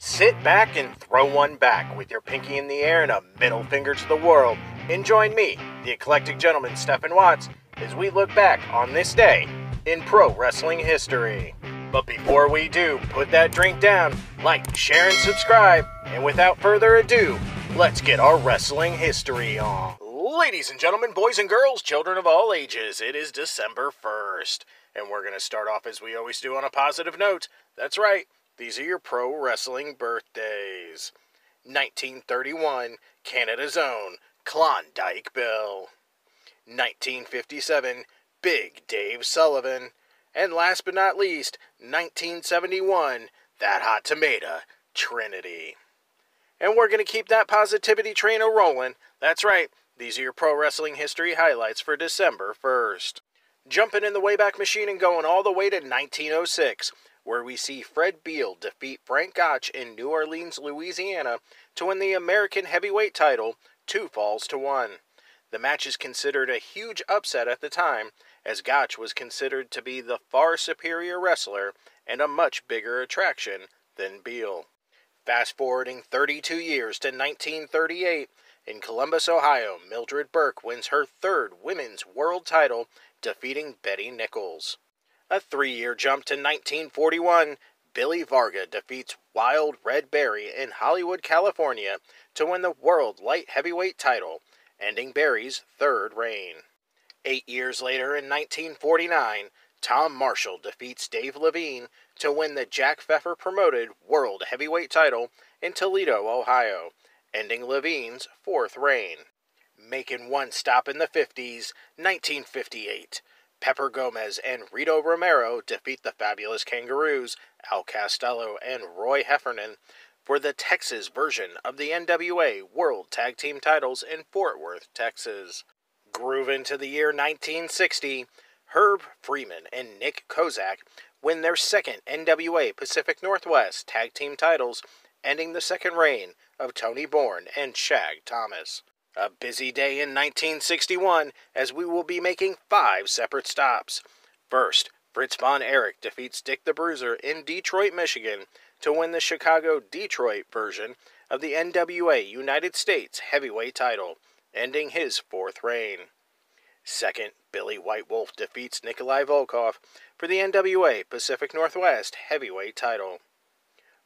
Sit back and throw one back with your pinky in the air and a middle finger to the world. And join me, the eclectic gentleman Stephen Watts, as we look back on this day in pro wrestling history. But before we do, put that drink down, like, share, and subscribe. And without further ado, let's get our wrestling history on. Ladies and gentlemen, boys and girls, children of all ages, it is December 1st. And we're going to start off as we always do on a positive note. That's right these are your pro wrestling birthdays. 1931, Canada's own Klondike Bill. 1957, Big Dave Sullivan. And last but not least, 1971, That Hot Tomato, Trinity. And we're going to keep that positivity train a rolling. That's right, these are your pro wrestling history highlights for December 1st. Jumping in the Wayback Machine and going all the way to 1906 where we see Fred Beal defeat Frank Gotch in New Orleans, Louisiana, to win the American heavyweight title, two falls to one. The match is considered a huge upset at the time, as Gotch was considered to be the far superior wrestler and a much bigger attraction than Beal. Fast forwarding 32 years to 1938, in Columbus, Ohio, Mildred Burke wins her third women's world title, defeating Betty Nichols. A three year jump to 1941, Billy Varga defeats Wild Red Berry in Hollywood, California to win the World Light Heavyweight title, ending Berry's third reign. Eight years later, in 1949, Tom Marshall defeats Dave Levine to win the Jack Pfeffer promoted World Heavyweight title in Toledo, Ohio, ending Levine's fourth reign. Making one stop in the 50s, 1958. Pepper Gomez and Rito Romero defeat the Fabulous Kangaroos, Al Castello and Roy Heffernan for the Texas version of the NWA World Tag Team titles in Fort Worth, Texas. Groove into the year 1960, Herb Freeman and Nick Kozak win their second NWA Pacific Northwest Tag Team titles, ending the second reign of Tony Bourne and Shag Thomas. A busy day in 1961, as we will be making five separate stops. First, Fritz von Erich defeats Dick the Bruiser in Detroit, Michigan, to win the Chicago Detroit version of the NWA United States Heavyweight title, ending his fourth reign. Second, Billy White Wolf defeats Nikolai Volkov for the NWA Pacific Northwest Heavyweight title.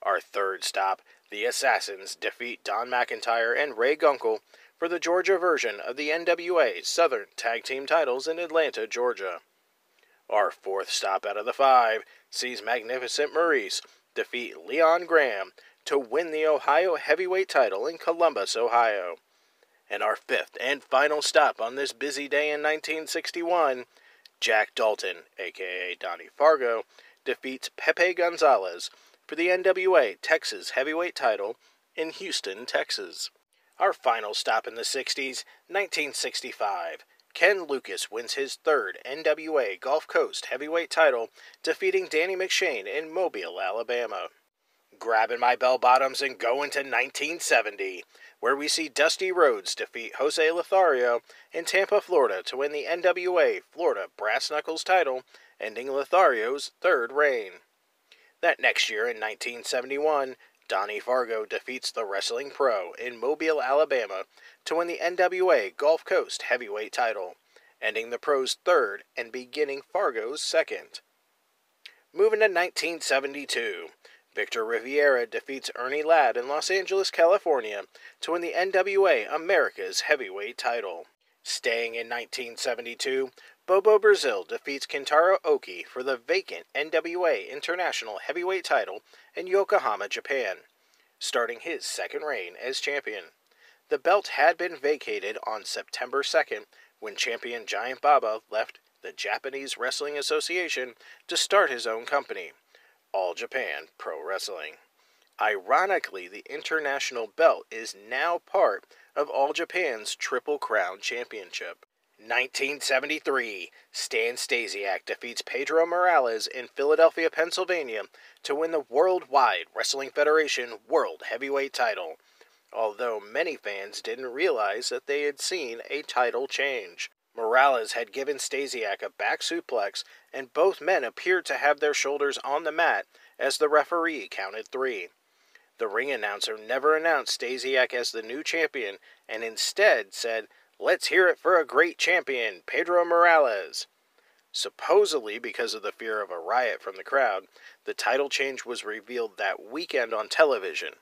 Our third stop, the Assassins defeat Don McIntyre and Ray Gunkel for the Georgia version of the NWA Southern Tag Team titles in Atlanta, Georgia. Our fourth stop out of the five sees Magnificent Maurice defeat Leon Graham to win the Ohio heavyweight title in Columbus, Ohio. And our fifth and final stop on this busy day in 1961, Jack Dalton, aka Donnie Fargo, defeats Pepe Gonzalez for the NWA Texas heavyweight title in Houston, Texas. Our final stop in the 60s, 1965. Ken Lucas wins his third NWA Gulf Coast heavyweight title, defeating Danny McShane in Mobile, Alabama. Grabbing my bell bottoms and going to 1970, where we see Dusty Rhodes defeat Jose Lothario in Tampa, Florida to win the NWA Florida Brass Knuckles title, ending Lothario's third reign. That next year in 1971, Donnie Fargo defeats the wrestling pro in Mobile, Alabama to win the NWA Gulf Coast heavyweight title, ending the pro's third and beginning Fargo's second. Moving to 1972, Victor Riviera defeats Ernie Ladd in Los Angeles, California to win the NWA America's heavyweight title. Staying in 1972, Bobo Brazil defeats Kentaro Oki for the vacant NWA International Heavyweight title in Yokohama, Japan, starting his second reign as champion. The belt had been vacated on September 2nd when champion Giant Baba left the Japanese Wrestling Association to start his own company, All Japan Pro Wrestling. Ironically, the international belt is now part of All Japan's Triple Crown Championship. 1973, Stan Stasiak defeats Pedro Morales in Philadelphia, Pennsylvania to win the Worldwide Wrestling Federation World Heavyweight title, although many fans didn't realize that they had seen a title change. Morales had given Stasiak a back suplex, and both men appeared to have their shoulders on the mat as the referee counted three. The ring announcer never announced Stasiak as the new champion and instead said, Let's hear it for a great champion, Pedro Morales. Supposedly, because of the fear of a riot from the crowd, the title change was revealed that weekend on television.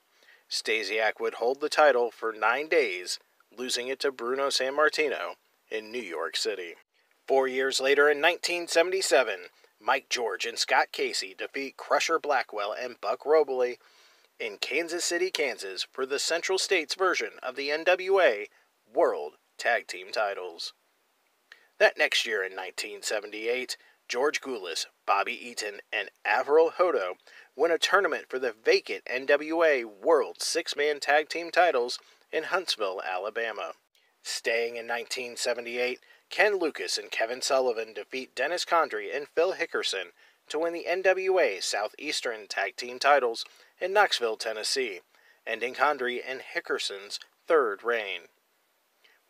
Stasiak would hold the title for nine days, losing it to Bruno Sammartino in New York City. Four years later, in 1977, Mike George and Scott Casey defeat Crusher Blackwell and Buck Robley in Kansas City, Kansas for the Central States version of the NWA World tag team titles. That next year in 1978, George Goulas, Bobby Eaton, and Avril Hodo win a tournament for the vacant NWA World Six Man Tag Team titles in Huntsville, Alabama. Staying in 1978, Ken Lucas and Kevin Sullivan defeat Dennis Condrey and Phil Hickerson to win the NWA Southeastern Tag Team titles in Knoxville, Tennessee, ending Condrey and Hickerson's third reign.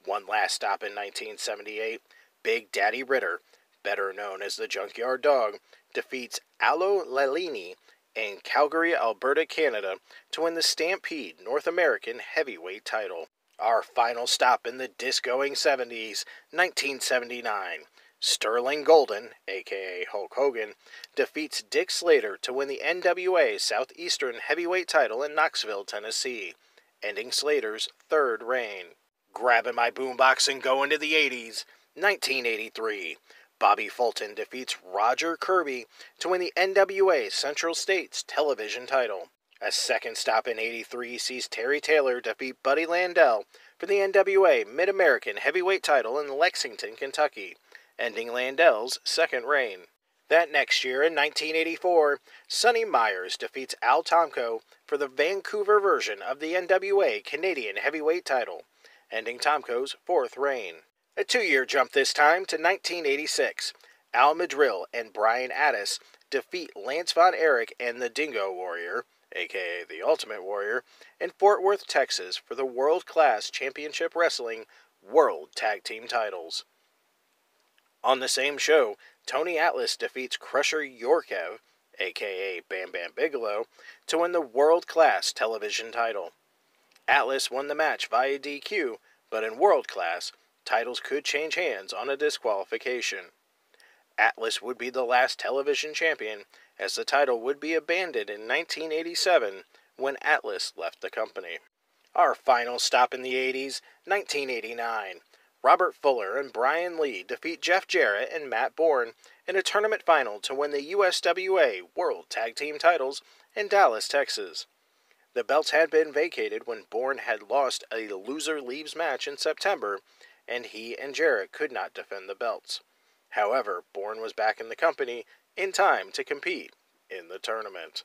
One last stop in 1978, Big Daddy Ritter, better known as the Junkyard Dog, defeats Allo Lalini in Calgary, Alberta, Canada to win the Stampede North American Heavyweight title. Our final stop in the discoing 70s, 1979. Sterling Golden, aka Hulk Hogan, defeats Dick Slater to win the NWA Southeastern Heavyweight title in Knoxville, Tennessee, ending Slater's third reign. Grabbing my boombox and going to the 80s, 1983. Bobby Fulton defeats Roger Kirby to win the NWA Central States television title. A second stop in 83 sees Terry Taylor defeat Buddy Landell for the NWA Mid American Heavyweight title in Lexington, Kentucky, ending Landell's second reign. That next year, in 1984, Sonny Myers defeats Al Tomko for the Vancouver version of the NWA Canadian Heavyweight title, ending Tomko's fourth reign. A two year jump this time to 1986. Al Madril and Brian Addis defeat Lance Von Erich and the Dingo Warrior, aka the Ultimate Warrior, in Fort Worth, Texas for the World Class Championship Wrestling World Tag Team titles. On the same show, Tony Atlas defeats Crusher Yorkev, aka Bam Bam Bigelow, to win the World Class Television title. Atlas won the match via DQ, but in world class, titles could change hands on a disqualification. Atlas would be the last television champion, as the title would be abandoned in 1987 when Atlas left the company. Our final stop in the 80s, 1989. Robert Fuller and Brian Lee defeat Jeff Jarrett and Matt Bourne in a tournament final to win the USWA World Tag Team titles in Dallas, Texas. The belts had been vacated when Bourne had lost a loser leaves match in September, and he and Jarrett could not defend the belts. However, Bourne was back in the company in time to compete in the tournament.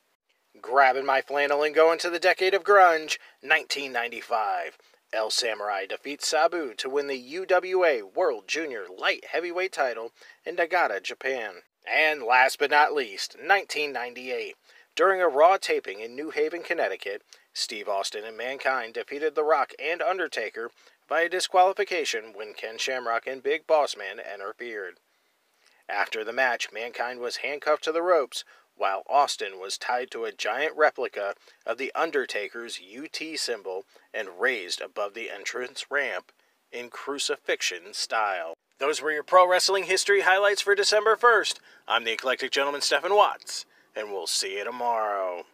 Grabbing my flannel and going to the decade of grunge, 1995. El Samurai defeats Sabu to win the UWA World Junior Light Heavyweight title in Nagata, Japan. And last but not least, 1998. During a Raw taping in New Haven, Connecticut, Steve Austin and Mankind defeated The Rock and Undertaker by disqualification when Ken Shamrock and Big Boss Man interfered. After the match, Mankind was handcuffed to the ropes while Austin was tied to a giant replica of The Undertaker's UT symbol and raised above the entrance ramp in crucifixion style. Those were your pro wrestling history highlights for December 1st. I'm the Eclectic Gentleman, Stephen Watts and we'll see you tomorrow.